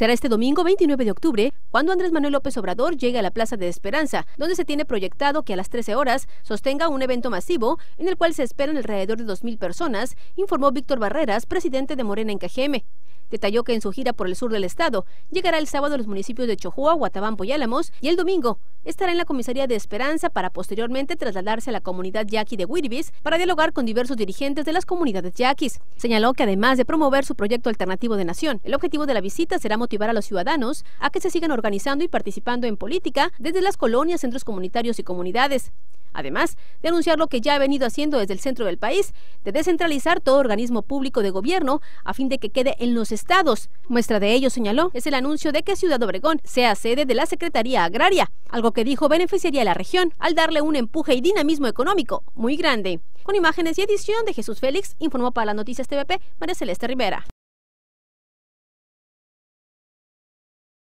Será este domingo 29 de octubre cuando Andrés Manuel López Obrador llegue a la Plaza de Esperanza, donde se tiene proyectado que a las 13 horas sostenga un evento masivo en el cual se esperan alrededor de 2.000 personas, informó Víctor Barreras, presidente de Morena en Cajeme. Detalló que en su gira por el sur del estado llegará el sábado a los municipios de Chojua, Guatabampo y Álamos y el domingo estará en la comisaría de Esperanza para posteriormente trasladarse a la comunidad yaqui de Wirbis para dialogar con diversos dirigentes de las comunidades yaquis. Señaló que además de promover su proyecto alternativo de nación, el objetivo de la visita será motivar a los ciudadanos a que se sigan organizando y participando en política desde las colonias, centros comunitarios y comunidades. Además de anunciar lo que ya ha venido haciendo desde el centro del país, de descentralizar todo organismo público de gobierno a fin de que quede en los estados. Muestra de ello, señaló, es el anuncio de que Ciudad Obregón sea sede de la Secretaría Agraria, algo que dijo beneficiaría a la región al darle un empuje y dinamismo económico muy grande. Con imágenes y edición de Jesús Félix, informó para las noticias TVP María Celeste Rivera.